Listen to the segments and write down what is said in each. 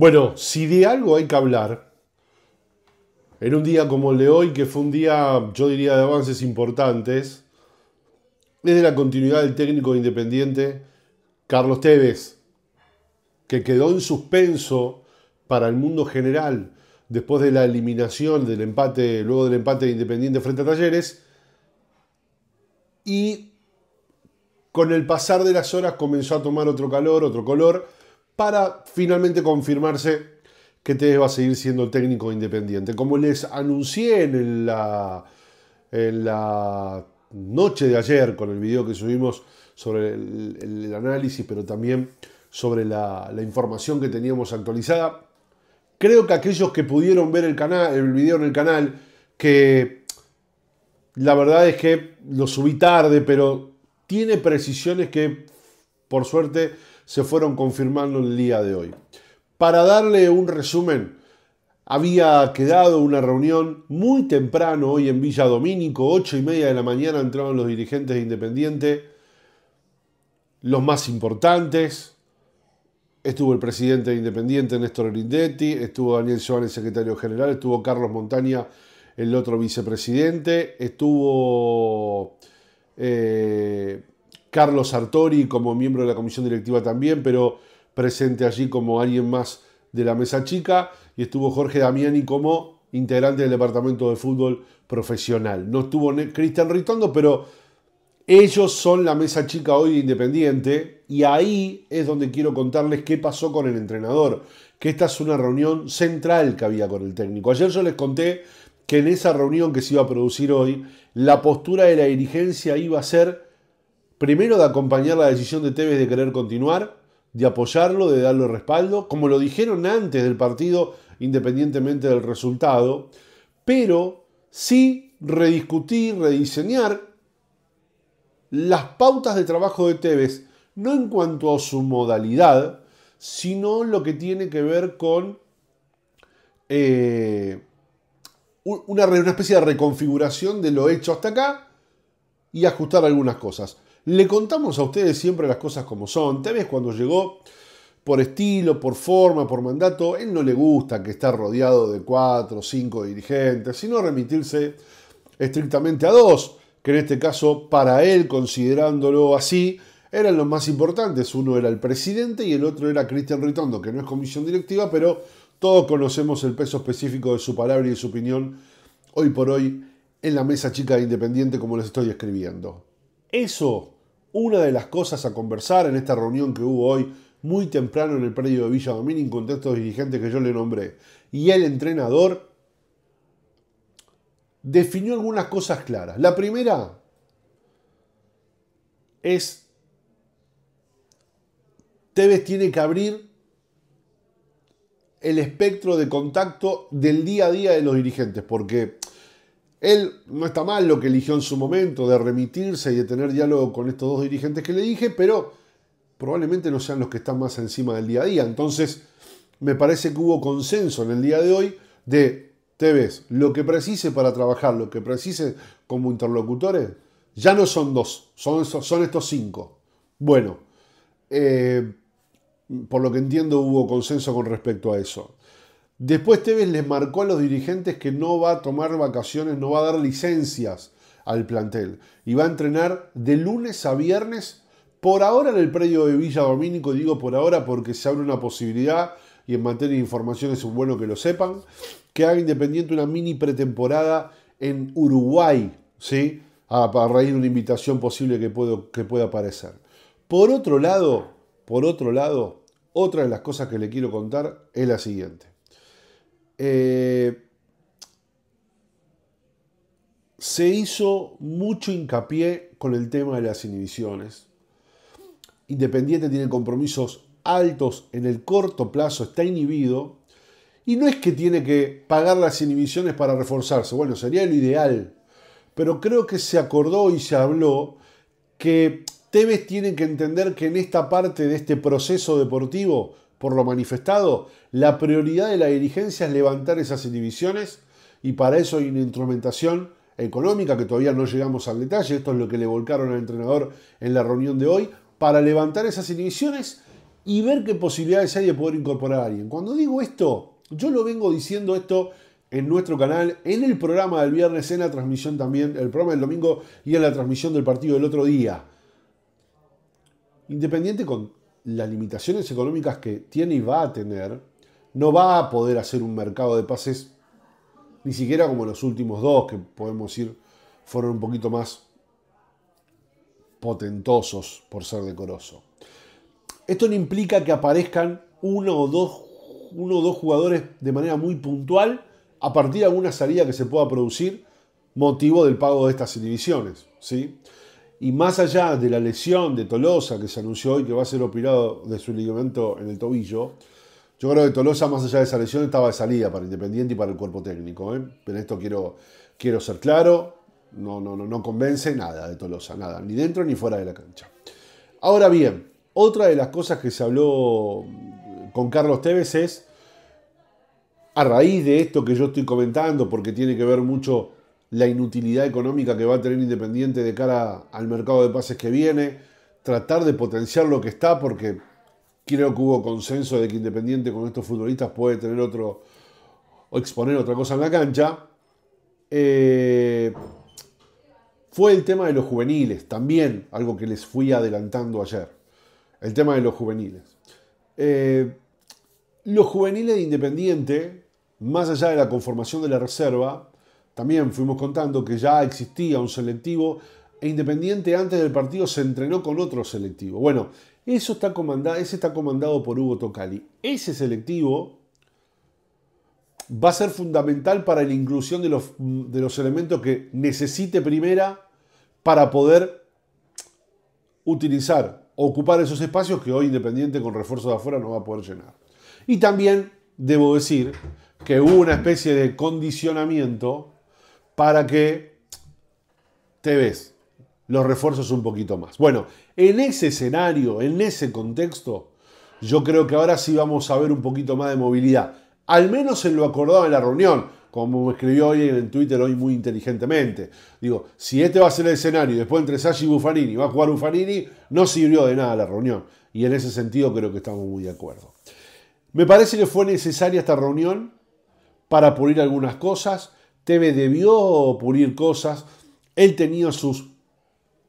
Bueno, si de algo hay que hablar, en un día como el de hoy, que fue un día, yo diría, de avances importantes, es de la continuidad del técnico independiente Carlos Tevez, que quedó en suspenso para el mundo general después de la eliminación del empate, luego del empate de Independiente frente a Talleres, y con el pasar de las horas comenzó a tomar otro calor, otro color, para finalmente confirmarse que Tevez va a seguir siendo técnico independiente. Como les anuncié en la, en la noche de ayer con el video que subimos sobre el, análisis, pero también sobre la, información que teníamos actualizada, creo que aquellos que pudieron ver el, canal, el video en el canal, que la verdad es que lo subí tarde, pero tiene precisiones que por suerte se fueron confirmando el día de hoy. Para darle un resumen, había quedado una reunión muy temprano hoy en Villa Domínico, ocho y media de la mañana entraron los dirigentes de Independiente, los más importantes. Estuvo el presidente de Independiente, Néstor Grindetti, estuvo Daniel Joan, el secretario general, estuvo Carlos Montaña, el otro vicepresidente, estuvo eh, Carlos Sartori como miembro de la comisión directiva también, pero presente allí como alguien más de la mesa chica, y estuvo Jorge Damiani como integrante del departamento de fútbol profesional. No estuvo Cristian Ritondo, pero ellos son la mesa chica hoy independiente, y ahí es donde quiero contarles qué pasó con el entrenador, que esta es una reunión central que había con el técnico. Ayer yo les conté que en esa reunión que se iba a producir hoy, la postura de la dirigencia iba a ser primero de acompañar la decisión de Tevez de querer continuar, de apoyarlo, de darle respaldo, como lo dijeron antes del partido, independientemente del resultado, pero sí rediscutir, rediseñar las pautas de trabajo de Tevez, no en cuanto a su modalidad, sino lo que tiene que ver con eh, una, una especie de reconfiguración de lo hecho hasta acá y ajustar algunas cosas. Le contamos a ustedes siempre las cosas como son. ves cuando llegó, por estilo, por forma, por mandato, él no le gusta que esté rodeado de cuatro o cinco dirigentes, sino remitirse estrictamente a dos, que en este caso, para él, considerándolo así, eran los más importantes. Uno era el presidente y el otro era Cristian Ritondo, que no es comisión directiva, pero todos conocemos el peso específico de su palabra y de su opinión hoy por hoy en la mesa chica de Independiente como les estoy escribiendo. Eso, una de las cosas a conversar en esta reunión que hubo hoy muy temprano en el predio de Villa Dominic, con estos dirigentes que yo le nombré. Y el entrenador definió algunas cosas claras. La primera es Tevez tiene que abrir el espectro de contacto del día a día de los dirigentes, porque él no está mal lo que eligió en su momento de remitirse y de tener diálogo con estos dos dirigentes que le dije, pero probablemente no sean los que están más encima del día a día. Entonces, me parece que hubo consenso en el día de hoy de, te ves, lo que precise para trabajar, lo que precise como interlocutores, ya no son dos, son, son estos cinco. Bueno, eh, por lo que entiendo hubo consenso con respecto a eso. Después Tevez les marcó a los dirigentes que no va a tomar vacaciones, no va a dar licencias al plantel y va a entrenar de lunes a viernes, por ahora en el predio de Villa Domínico, digo por ahora porque se abre una posibilidad y en materia de información es bueno que lo sepan, que haga Independiente una mini pretemporada en Uruguay, ¿sí? A, raíz de una invitación posible que, que pueda aparecer. Por otro lado, por otro lado, otra de las cosas que le quiero contar es la siguiente. Eh, se hizo mucho hincapié con el tema de las inhibiciones. Independiente tiene compromisos altos en el corto plazo, está inhibido. Y no es que tiene que pagar las inhibiciones para reforzarse, bueno, sería lo ideal. Pero creo que se acordó y se habló que Tevez tiene que entender que en esta parte de este proceso deportivo por lo manifestado, la prioridad de la dirigencia es levantar esas inhibiciones y para eso hay una instrumentación económica que todavía no llegamos al detalle, esto es lo que le volcaron al entrenador en la reunión de hoy, para levantar esas inhibiciones y ver qué posibilidades hay de poder incorporar a alguien. Cuando digo esto, yo lo vengo diciendo esto en nuestro canal, en el programa del viernes, en la transmisión también, el programa del domingo y en la transmisión del partido del otro día. Independiente con las limitaciones económicas que tiene y va a tener, no va a poder hacer un mercado de pases ni siquiera como los últimos dos, que podemos decir fueron un poquito más potentosos por ser decoroso. Esto no implica que aparezcan uno o dos, uno o dos jugadores de manera muy puntual a partir de alguna salida que se pueda producir motivo del pago de estas divisiones, ¿sí? Y más allá de la lesión de Tolosa que se anunció hoy que va a ser operado de su ligamento en el tobillo, yo creo que Tolosa, más allá de esa lesión, estaba de salida para Independiente y para el cuerpo técnico. ¿eh? Pero esto quiero, quiero ser claro, no, no, no, no convence nada de Tolosa, nada, ni dentro ni fuera de la cancha. Ahora bien, otra de las cosas que se habló con Carlos Tevez es, a raíz de esto que yo estoy comentando, porque tiene que ver mucho la inutilidad económica que va a tener Independiente de cara al mercado de pases que viene, tratar de potenciar lo que está, porque creo que hubo consenso de que Independiente con estos futbolistas puede tener otro, o exponer otra cosa en la cancha. Eh, fue el tema de los juveniles, también algo que les fui adelantando ayer, el tema de los juveniles. Eh, los juveniles de Independiente, más allá de la conformación de la reserva, también fuimos contando que ya existía un selectivo e Independiente antes del partido se entrenó con otro selectivo. Bueno, eso está comandado, ese está comandado por Hugo Tocali. Ese selectivo va a ser fundamental para la inclusión de los, de los elementos que necesite primera para poder utilizar, ocupar esos espacios que hoy Independiente con refuerzo de afuera no va a poder llenar. Y también debo decir que hubo una especie de condicionamiento para que te ves los refuerzos un poquito más. Bueno, en ese escenario, en ese contexto, yo creo que ahora sí vamos a ver un poquito más de movilidad. Al menos en lo acordado en la reunión, como me escribió hoy en Twitter hoy muy inteligentemente. Digo, si este va a ser el escenario después entre Sashi y Buffanini va a jugar Buffarini, no sirvió de nada la reunión. Y en ese sentido creo que estamos muy de acuerdo. Me parece que fue necesaria esta reunión para pulir algunas cosas. Tevez debió pulir cosas, él tenía sus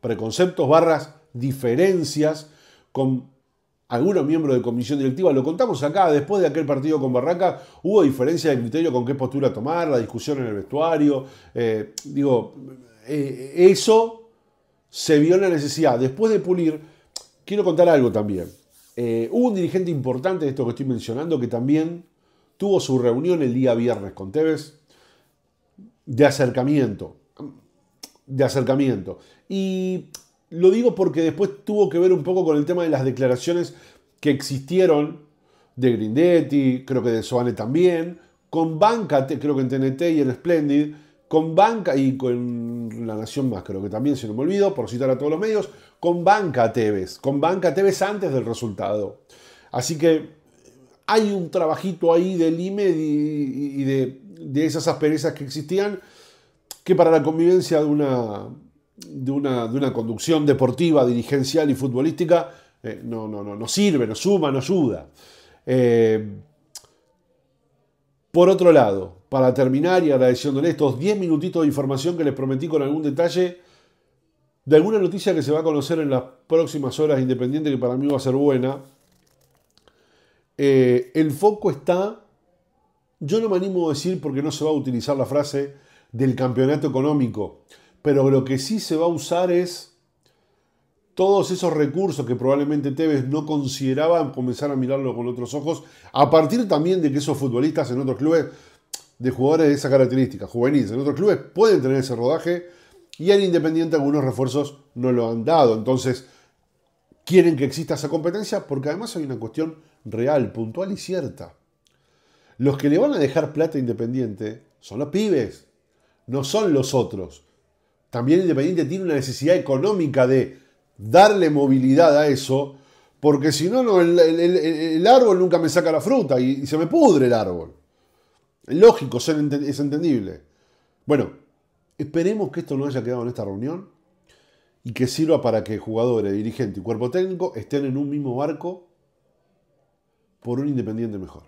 preconceptos, barras, diferencias con algunos miembros de comisión directiva. Lo contamos acá, después de aquel partido con Barraca, hubo diferencia de criterio con qué postura tomar, la discusión en el vestuario. Eh, digo, eh, eso se vio en la necesidad. Después de pulir, quiero contar algo también. Eh, hubo un dirigente importante de esto que estoy mencionando que también tuvo su reunión el día viernes con Tevez de acercamiento. De acercamiento. Y lo digo porque después tuvo que ver un poco con el tema de las declaraciones que existieron de Grindetti, creo que de Soane también, con Banca, creo que en TNT y en Splendid, con Banca y con La Nación Más, creo que también, si no me olvido, por citar a todos los medios, con Banca Tevez, con Banca Tevez antes del resultado. Así que hay un trabajito ahí del IME y, de, esas asperezas que existían, que para la convivencia de una, de una, conducción deportiva, dirigencial y futbolística, eh, no, no, no, no, sirve, no suma, no ayuda. Eh, por otro lado, para terminar y agradeciéndole estos 10 minutitos de información que les prometí con algún detalle, de alguna noticia que se va a conocer en las próximas horas, independiente que para mí va a ser buena, eh, el foco está, yo no me animo a decir porque no se va a utilizar la frase del campeonato económico, pero lo que sí se va a usar es todos esos recursos que probablemente Tevez no consideraba comenzar a mirarlo con otros ojos, a partir también de que esos futbolistas en otros clubes, de jugadores de esa característica, juveniles, en otros clubes pueden tener ese rodaje y en Independiente algunos refuerzos no lo han dado. Entonces, quieren que exista esa competencia porque además hay una cuestión real, puntual y cierta. Los que le van a dejar plata independiente son los pibes, no son los otros. También Independiente tiene una necesidad económica de darle movilidad a eso, porque si no, el, árbol nunca me saca la fruta y, y se me pudre el árbol. Es lógico, es entendible. Bueno, esperemos que esto no haya quedado en esta reunión y que sirva para que jugadores, dirigentes y cuerpo técnico estén en un mismo barco por un independiente mejor.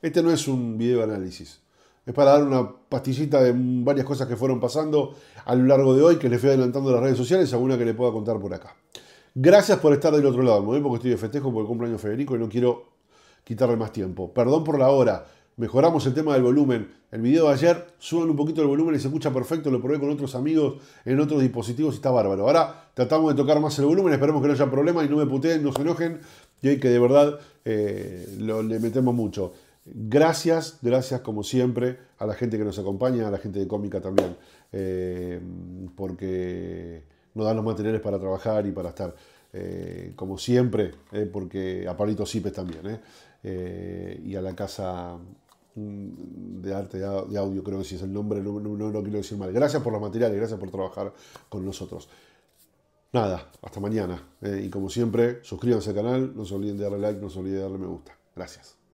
Este no es un video análisis, es para dar una pastillita de varias cosas que fueron pasando a lo largo de hoy, que les fui adelantando las redes sociales, alguna que le pueda contar por acá. Gracias por estar del otro lado, me voy porque estoy de festejo por el cumpleaños Federico y no quiero quitarle más tiempo. Perdón por la hora, mejoramos el tema del volumen. El video de ayer, suban un poquito el volumen y se escucha perfecto, lo probé con otros amigos en otros dispositivos y está bárbaro. Ahora tratamos de tocar más el volumen, esperemos que no haya problemas y no me puteen, no se enojen, y que de verdad eh, le metemos mucho. Gracias, gracias como siempre a la gente que nos acompaña, a la gente de cómica también, eh, porque nos dan los materiales para trabajar y para estar. Eh, como siempre, porque a Palito Cipes también, y a la casa Mm, de arte de audio, creo que si es el nombre, no, no, quiero decir mal. Gracias por los materiales, gracias por trabajar con nosotros. Nada, hasta mañana. Eh, y como siempre, suscríbanse al canal, no se olviden de darle like, no se olviden de darle me gusta. Gracias.